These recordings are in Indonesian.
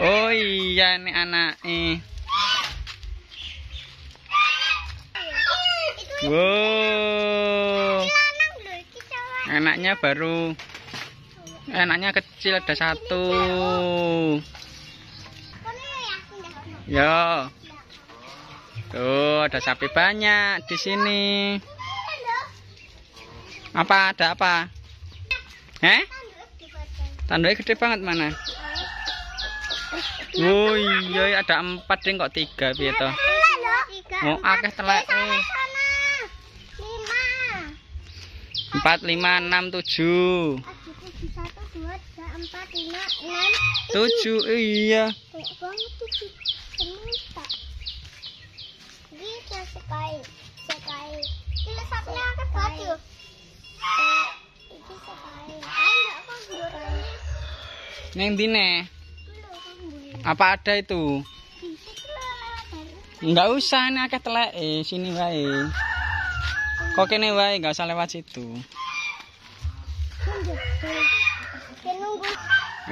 Oh iya ini anak eh. Wow. Anaknya baru Anaknya kecil ada satu. Yo. Ya. Tuh, ada sapi banyak di sini. Apa ada apa? Eh? Tanduknya gede banget mana? Woi, iya, iya, ada empat ding kok tiga gitu. Mau akeh telat? Empat lima enam tujuh. Tujuh iya. Neng eh, dine. Apa ada itu? Enggak usah, ini akeh telek. Eh, sini wae. Kok kene wae, enggak usah lewat situ.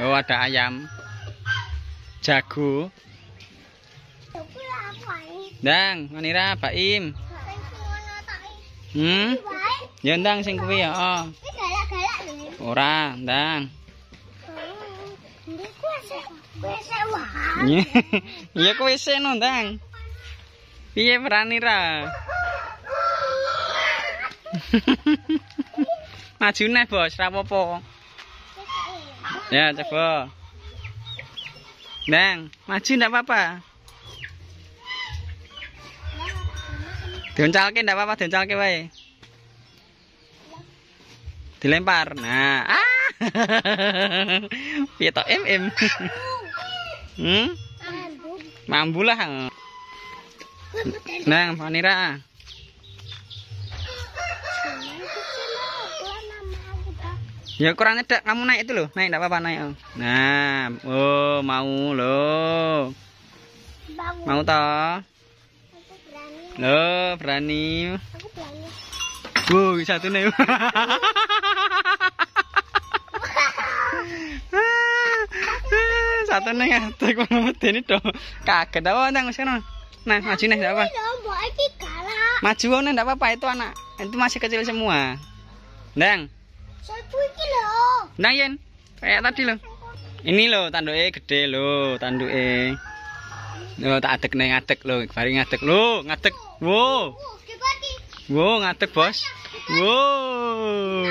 Oh, ada ayam. Jago. Dang, manira Pak Im. Hmm? Ya ndang sing kuwi ya. Oh. Ora, ndang. Wis wis wae. Ya kowe wis nundang. Piye berani ra? Maju neh, Bos, ra apa-apa. Ya, coba. Nang, maju ndak apa-apa. Dioncalke ndak apa-apa, dioncalke wae. Dilempar. Nah, Piye to MM? Hmm? Mambu lah. Nang Fanira. Ya kurang tidak kamu naik itu loh, naik enggak apa-apa naik. Nah, oh mau loh. Mau toh? Loh, berani. Aku berani. Wuh, satu nih. satu nih ngatek banget ini dong kaget apa nang usir nah maju nih apa maju nih tidak apa-apa itu anak itu masih kecil semua Ndang nang Yen kayak tadi loh ini loh e gede loh tanduke loh tak adek neng ngadek loh bari ngadek loh ngadek wow wow ngadek bos wow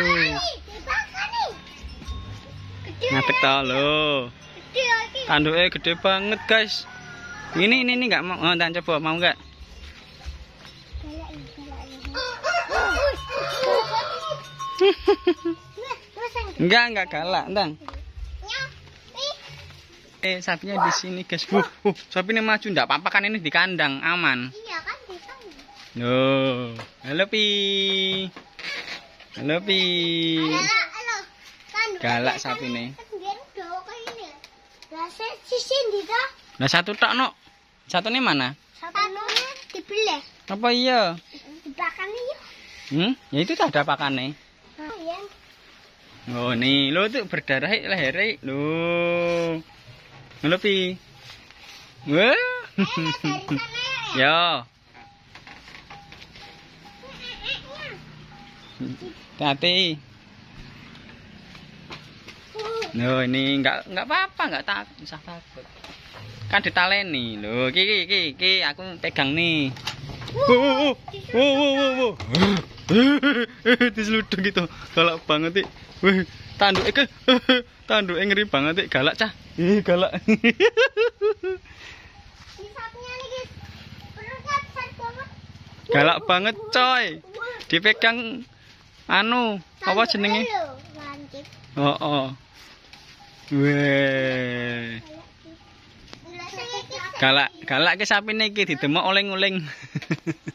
ngadek tau loh Tanduknya gede banget, guys. Ini ini ini nggak mau. Oh, nanti coba mau nggak? enggak, enggak galak, Ndang. Eh, sapinya di sini, guys. Uh, uh, sapi ini maju enggak apa-apa kan ini di kandang, aman. Iya kan di Halo, Pi. Halo, Pi. Kan, galak kan, sapi nih. Kan, Sisi ndi to? Lah satu tok nok. Satu ini mana? Satu di belah. Apa iya? Di iya. Hmm? Ya itu tak ada pakane. Ah, oh, ini nih, lo tuh berdarah leher lo. Ngelupi. Wah. Eh, Yo. Eh, eh, Tati. Loh, ini enggak enggak apa-apa, enggak usah takut. Kan ditaleni. Loh, iki iki iki aku pegang nih. Wo wo wo wo. Disludung gitu. Galak banget iki. Weh, tanduke tanduke ngeri banget iki galak cah. Ih, galak. galak banget coy dipegang anu apa jenenge oh, oh. galak galak ke sapi niki didemok oleng-oleng